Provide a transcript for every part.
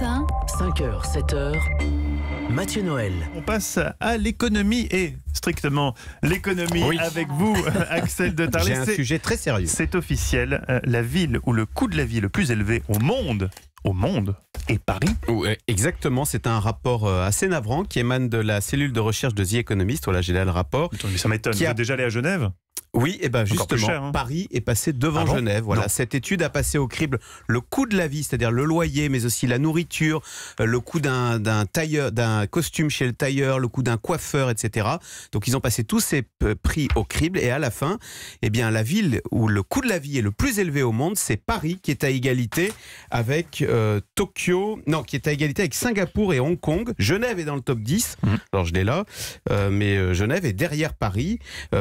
5h, 7h, Mathieu Noël. On passe à l'économie et strictement l'économie avec vous, Axel de Tarlet. C'est un sujet très sérieux. C'est officiel, euh, la ville où le coût de la vie le plus élevé au monde au monde et Paris. Euh, exactement, c'est un rapport euh, assez navrant qui émane de la cellule de recherche de The Economist. Voilà, j'ai là le rapport. ça m'étonne, a... déjà allé à Genève oui, et eh ben justement, hein. Paris est passé devant ah Genève. Voilà, cette étude a passé au crible le coût de la vie, c'est-à-dire le loyer, mais aussi la nourriture, euh, le coût d'un tailleur, d'un costume chez le tailleur, le coût d'un coiffeur, etc. Donc ils ont passé tous ces prix au crible et à la fin, eh bien la ville où le coût de la vie est le plus élevé au monde, c'est Paris qui est à égalité avec euh, Tokyo, non, qui est à égalité avec Singapour et Hong Kong. Genève est dans le top 10. Mmh. Alors je l'ai là, euh, mais Genève est derrière Paris,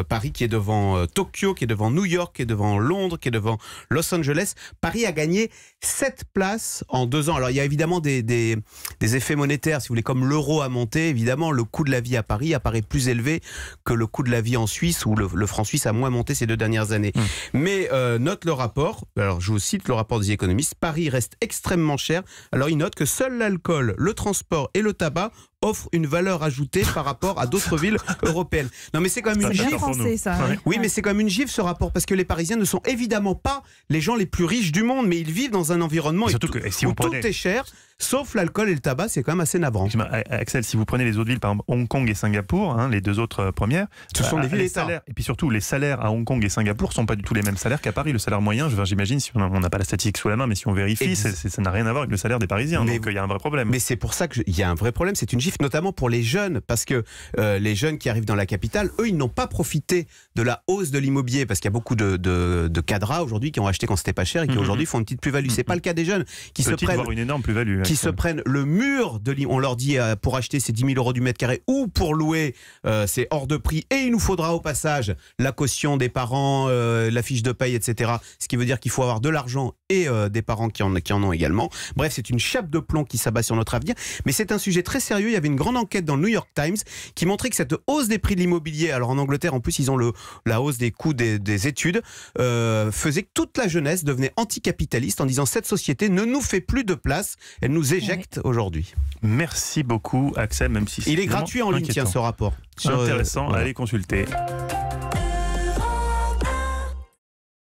Paris qui est devant Tokyo, qui est devant New York, qui est devant Londres, qui est devant Los Angeles. Paris a gagné 7 places en 2 ans. Alors il y a évidemment des, effets monétaires, si vous voulez, comme l'euro a monté, évidemment, le coût de la vie à Paris apparaît plus élevé que le coût de la vie en Suisse, où le, franc suisse a moins monté ces deux dernières années. Hmm. Mais euh, note le rapport, alors je vous cite le rapport des économistes, Paris reste extrêmement cher, alors il note que seul l'alcool, le transport et le tabac offre une valeur ajoutée par rapport à d'autres villes européennes. Non, mais c'est quand même une gifle. Oui, mais c'est quand même une gifle ce rapport parce que les Parisiens ne sont évidemment pas les gens les plus riches du monde, mais ils vivent dans un environnement où, tout eh, est cher. Sauf l'alcool et le tabac, c'est quand même assez navrant. Axel, si vous prenez les autres villes, par exemple Hong Kong et Singapour, hein, les deux autres euh, premières, ce sont euh, des villes salaires. Et puis surtout, les salaires à Hong Kong et Singapour sont pas du tout les mêmes salaires qu'à Paris. Le salaire moyen, j'imagine, si on n'a pas la statistique sous la main, mais si on vérifie, ça n'a rien à voir avec le salaire des Parisiens. donc euh, il y a un vrai problème. Mais c'est pour ça qu'il y a un vrai problème. C'est une gifle, notamment pour les jeunes, parce que les jeunes qui arrivent dans la capitale, eux, ils n'ont pas profité de la hausse de l'immobilier, parce qu'il y a beaucoup de, de, cadras aujourd'hui qui ont acheté quand c'était pas cher et qui mhm. aujourd'hui font une petite plus-value. C'est mhm. pas le cas des jeunes qui se prennent. une énorme plus-value. Hein qui se prennent le mur de l'immobilier. On leur dit euh, pour acheter ces 10 000 euros du mètre carré ou pour louer, euh, c'est hors de prix. Et il nous faudra au passage la caution des parents, euh, la fiche de paye, etc. Ce qui veut dire qu'il faut avoir de l'argent et des parents qui en, qui en ont également. Bref, c'est une chape de plomb qui s'abat sur notre avenir. Mais c'est un sujet très sérieux. Il y avait une grande enquête dans le New York Times qui montrait que cette hausse des prix de l'immobilier, alors en Angleterre en plus ils ont le, la hausse des coûts des, des études, faisait que toute la jeunesse devenait anticapitaliste en disant cette société ne nous fait plus de place, elle nous éjecte aujourd'hui. Merci beaucoup, Axel, même si Il est gratuit en ligne, tiens, ce rapport. Euh, intéressant, allez consulter.